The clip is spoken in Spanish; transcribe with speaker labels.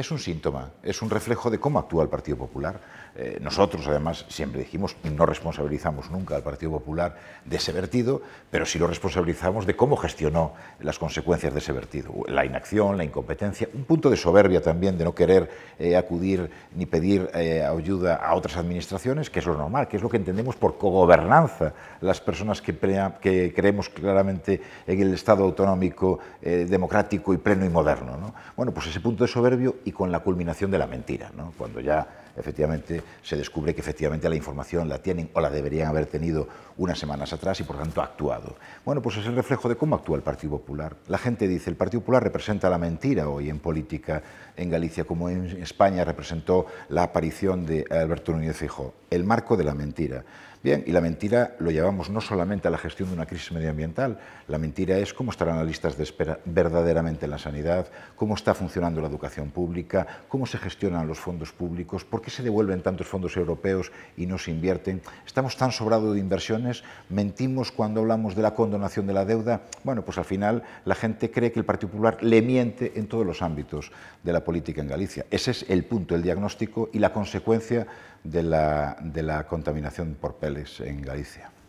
Speaker 1: es un síntoma, es un reflejo de cómo actúa el Partido Popular. Eh, nosotros, además, siempre dijimos, no responsabilizamos nunca al Partido Popular de ese vertido, pero sí lo responsabilizamos de cómo gestionó las consecuencias de ese vertido. La inacción, la incompetencia, un punto de soberbia también, de no querer eh, acudir ni pedir eh, ayuda a otras administraciones, que es lo normal, que es lo que entendemos por cogobernanza. Las personas que, creemos claramente en el Estado autonómico, democrático y pleno y moderno. Bueno, pues ese punto de soberbio y con la culminación de la mentira, ¿no? cuando ya efectivamente se descubre que efectivamente la información la tienen o la deberían haber tenido unas semanas atrás y por tanto ha actuado. Bueno, pues es el reflejo de cómo actúa el Partido Popular. La gente dice, el Partido Popular representa la mentira hoy en política en Galicia, como en España representó la aparición de Alberto Núñez Fijo, el marco de la mentira. Bien, y la mentira lo llevamos no solamente a la gestión de una crisis medioambiental, la mentira es cómo estarán las listas de espera verdaderamente en la sanidad, cómo está funcionando la educación pública, cómo se gestionan los fondos públicos, por qué se devuelven tantos fondos europeos y no se invierten? ¿Estamos tan sobrados de inversiones? ¿Mentimos cuando hablamos de la condonación de la deuda? Bueno, pues al final la gente cree que el Partido Popular le miente en todos los ámbitos de la política en Galicia. Ese es el punto, el diagnóstico y la consecuencia de la, de la contaminación por peles en Galicia.